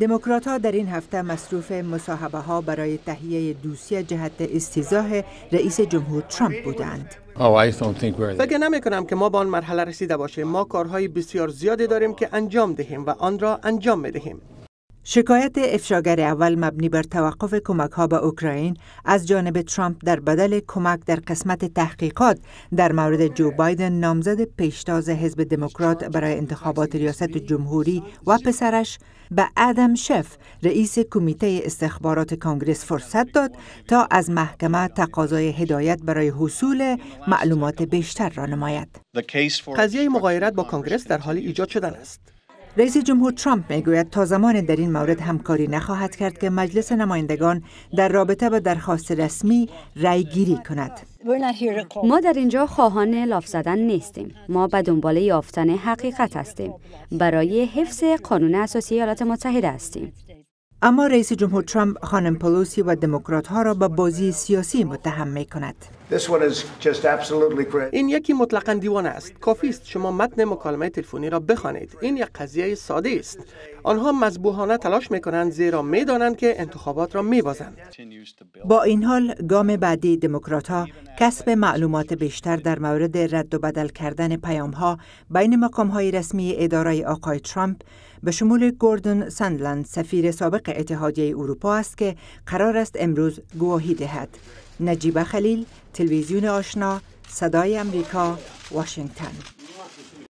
دموکرات ها در این هفته مصروف مصاحبه ها برای تهیه دوسیه جهت استیزاه رئیس جمهور ترامپ بودند. فکر نمی کنم که ما به آن مرحله رسیده باشیم ما کارهای بسیار زیادی داریم که انجام دهیم و آن را انجام می دهیم شکایت افشاگر اول مبنی بر توقف کمک ها به اوکراین از جانب ترامپ در بدل کمک در قسمت تحقیقات در مورد جو بایدن نامزد پیشتاز حزب دموکرات برای انتخابات ریاست جمهوری و پسرش به ادم شف رئیس کمیته استخبارات کانگریس فرصت داد تا از محکمه تقاضای هدایت برای حصول معلومات بیشتر را نماید. قضیه مغایرت با کانگریس در حال ایجاد شدن است. رئیس جمهور ترامپ میگوید تا زمان در این مورد همکاری نخواهد کرد که مجلس نمایندگان در رابطه با درخواست رسمی رأی گیری کند. ما در اینجا خواهان لاف زدن نیستیم. ما به دنبال یافتن حقیقت هستیم. برای حفظ قانون اساسی ایالات متحده هستیم. اما رئیس جمهور ترامپ خانم پلوسی و دموکرات ها را به با بازی سیاسی متهم می کند. این یکی مطلقا دیوانه است کافی است شما متن مکالمه تلفنی را بخوانید این یک قضیه ساده است آنها مذبوحانه تلاش می کنند زیرا میدانند که انتخابات را بازند. با این حال گام بعدی دموکرات ها کسب معلومات بیشتر در مورد رد و بدل کردن پیام ها بین مقام های رسمی اداره آقای ترامپ به شمول گوردون سندلند سفیر سابق اتحادیه اروپا است که قرار است امروز گواهی دهد نجیب خلیل تلویزیون آشنا صدای امریکا واشنگتن